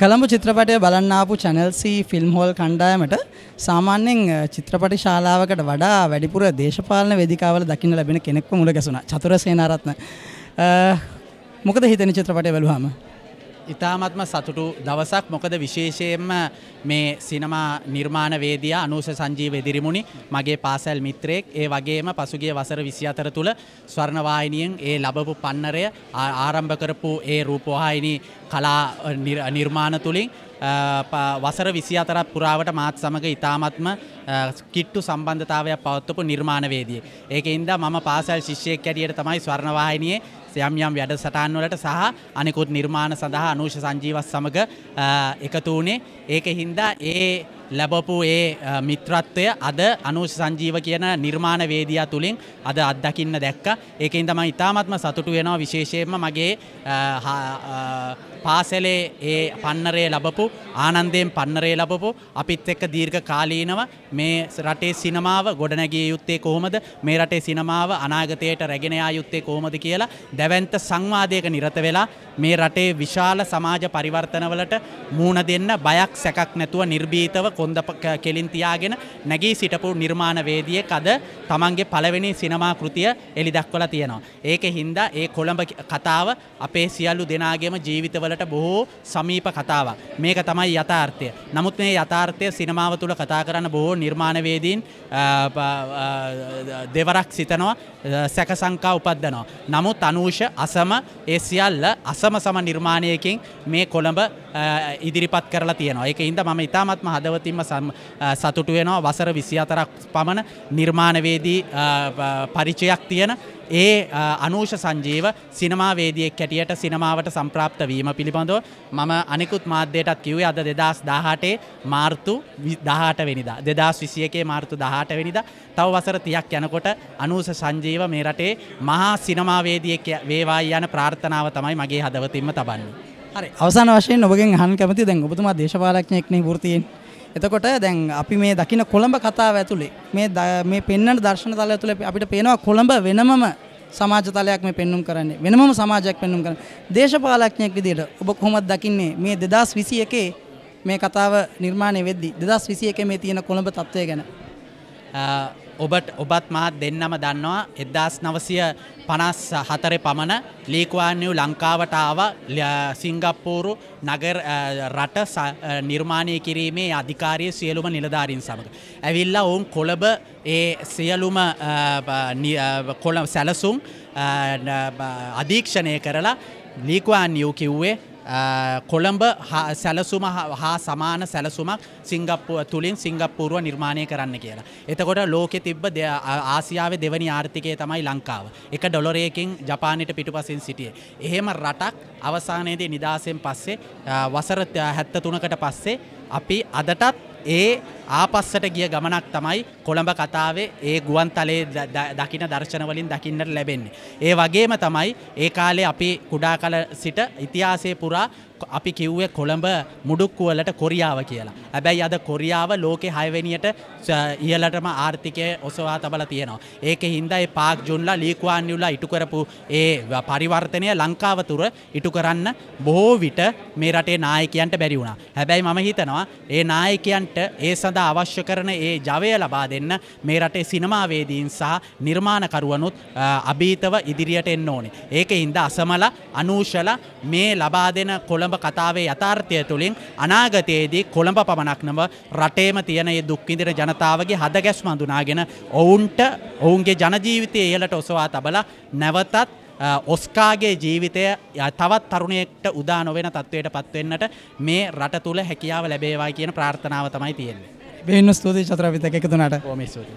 කළඹ චිත්‍රපටය බලන්නාපු චැනල්සී film hall කණ්ඩායමට සාමාන්‍යෙන් චිත්‍රපටි ශාලාවකට වඩා වැඩිපුර දේශපාලන වෙදිකාවල දකින්න ලැබෙන කෙනෙක්ව මුල ගැසුන චතුර සේනාරත්න මොකද හිතන චිත්‍රපටය බැලුවම ඉතාමත්ම සතුටු දවසක් මොකද විශේෂයෙන්ම මේ සිනමා නිර්මාණවේදියා අනුස සංජීව එදිරිමුණි මගේ පාසැල් මිත්‍රයෙක් ඒ වගේම පසුගිය වසර 24 තුල ස්වර්ණවාහිනියෙන් ඒ ලැබපු පන්නරය ආරම්භ කරපු ඒ රූපවාහිනී කලා නිර්මාණ තුලින් වසර 24ක් පුරාවට මාත් සමග ඉතාමත්ම කිට්ටු සම්බන්ධතාවයක් පවත්වපු නිර්මාණවේදියෙක්. ඒකෙන්ද මම පාසල් ශිෂ්‍යයෙක් ඇටියට තමයි ස්වර්ණවාහිනියේ යම් යම් වැඩසටහන් වලට සහ අනිකුත් නිර්මාණ සඳහා අනුෂ සංජීවත් සමග එකතු වුණේ ඒක හින්දා ඒ ලැබපු ඒ මිත්‍රත්වය අද අනුෂ සංජීව කියන නිර්මාණ වේදියා තුළින් අද අත්දකින්න දැක්ක ඒකෙන් තමයි ඉතාමත්ම සතුටු වෙනවා විශේෂයෙන්ම මගේ පාසලේ ඒ පන්නරය ලබපු ආනන්දයෙන් පන්නරය ලබපු අපිත් එක්ක දීර්ඝ කාලීනව මේ රටේ සිනමාව ගොඩනැගිය යුත්තේ කොහොමද මේ රටේ සිනමාව අනාගතයට රැගෙන යා යුත්තේ කොහොමද කියලා දැවන්ත සංවාදයක නිරත වෙලා මේ රටේ විශාල සමාජ පරිවර්තනවලට මූුණ දෙන්න බයක් සැකක් නැතුව නිර්බීතව කොන්ද කෙලින් තියාගෙන නැගී සිටපු නිර්මාණවේදියෙක් අද තමන්ගේ පළවෙනි සිනමා කෘතිය එලි දක්වලා තියෙනවා. ඒක හින්දා ඒ කොළඹ කතාව අපේ සියල්ලු දෙනාගේම ජීවිතවලට බොහෝ සමීප කතාවක්. මේක තමයි යථාර්ථය. නමුත් මේ යථාර්ථය සිනමාව තුළ කතා කරන්න බොහෝ නිර්මාණවේදීන් දෙවරක් සිතනවා සැකසංකා උපද්දනවා. නමුත් අනුව අංකුෂ අසම ඒ සියල්ල අසම සම නිර්මාණයකින් මේ කොළඹ ඉදිරිපත් කරලා තියෙනවා. ඒක හින්දා මම ඉතාමත්ම හදවතින්ම සතුටු වෙනවා වසර 24ක් පමණ නිර්මාණවේදී පරිචයක් තියෙන ඒ අනූෂ සංජීව සිනමාවේදියෙක් කැටියට සිනමාවට සම්ප්‍රාප්ත වීම පිළිබඳව මම අනෙකුත් මාධ්‍යයටත් කිව්වේ අද දෙදස් දාහටේ මාර්තු දහට වෙනිදා දෙදස් විසියකේ මාර්තු දහට වෙනිදා තව වසර තියක් යනකොට අනූස සංජීව මේ රටේ මහා සිනමාවේදියෙක් වේවායි යන ප්‍රාර්ථනාව තමයි මගේ හදවතින්ම තබන්නේ. හරි අවසාන වශයෙන් ඔබගෙන් අහන්න කැමති දැන් ඔබතුමා දේශපාලඥයෙක් නේ වෘත්තියෙන් එතකොට දැන් අපි මේ දකින කොළඹ කතාව ඇතුළේ මේ මේ පෙන්වන දර්ශන තල ඇතුළේ අපිට පේනවා කොළඹ වෙනමම සමාජ තලයක් මේ පෙන්눔 කරන්නේ වෙනමම සමාජයක් පෙන්눔 කරන්නේ දේශපාලඥයෙක් විදිහට ඔබ කොහොමද දකින්නේ මේ 2021 මේ කතාව නිර්මාණය වෙද්දී 2021 මේ තියෙන කොළඹ තත්ත්වය ගැන ඔබට ඔබත් මාත් දෙන්නම දන්නවා එදදාස් නවසය පනස් හතර පමණ ලීකවාන්‍යූ ලංකාවට ආව සිංගප්පූරු නගර රට නිර්මාණය කිරීමේ අධිකාරය සියලුම නිලධාරින් සමඟ. ඇවිල්ල ඔවුන් කොළඹ ඒ සියලුම කොළ සැලසුම් අධීක්ෂණය කරලා ලීකවාන්යූ කිව්වේ කොළඹ සැලසුම හා සමාන සැලසුමක් සිංගප්පුව තුළින් සිංගප්පුරුව නිර්මාණය කරන්න කියලා. එතකොට ලෝකෙ තිබ්බ ආසියාවේ දෙවනි ආර්ථිකය තමයි ලංකාව. එක ඩොලරයකින් ජපානයට පිටුපසින් සිටියේ. එහෙම රටක් අවසානයේදී නිදාසයෙන් පස්සේ වසර හැත්ත තුනකට පස්සේ අපි අදටත් ඒ ආපස්සට ගිය ගමනක් තමයි කොළඹ කතාවේ ඒ ගුවන් තලයේ දකින දර්ශනවලින් දකින්නට ලැබෙන්නේ. ඒ වගේම තමයි ඒ කාලේ අපි කුඩා කල සිට ඉතිහාසයේ පුරා අපි කිව්වේ කොළඹ මුඩුක්කුවලට කොරියාව කියලා. හැබැයි අද කොරියාව ලෝකෙ හයවෙනියට ඉහලටම ආර්ථිකය ඔසවා තබල තියෙනවා. ඒක හින්දා ඒ පාක් ජුන්ලා ලීකුවාන්යුල්ලා ඉටු කරපු ඒ පරිවර්තනය ලංකාව තුර ඉටු කරන්න බොහෝ විට මේ රටේ නායකයන්ට බැරි වුණා. හැබැයි මම හිතනවා ඒ නායකයන්ට ඒ සඳහා අවශ්‍ය කරන ඒ ජවය ලබා දෙන්න මේ රටේ සිනමාවේදීන් සහ නිර්මාණකරුවනුත් අභීතව ඉදිරියට එන්න ඕනේ. ඒක හින්දා අසමල අනූෂල මේ ලබා දෙන කොළඹ කොළඹ කතාවේ යථාර්ථය තුළින් අනාගතයේදී කොළඹ පමණක් නම රටේම තියෙන ඒ දුක්විඳින ජනතාවගේ හද ගැස්ම අඳුනාගෙන ඔවුන්ට ඔවුන්ගේ ජනජීවිතය එයලට ඔසවා තබලා නැවතත් ඔස්කාගේ ජීවිතය තවත් තරුණයෙක්ට උදා නොවෙන තත්ත්වයට පත්වෙන්නට මේ රට තුළ හැකියාව ලැබේවා කියන ප්‍රාර්ථනාව තමයි තියෙන්නේ. බෙන්න ස්තුතියි චත්‍රවිතක එකතුනට ෝමිස්තුති.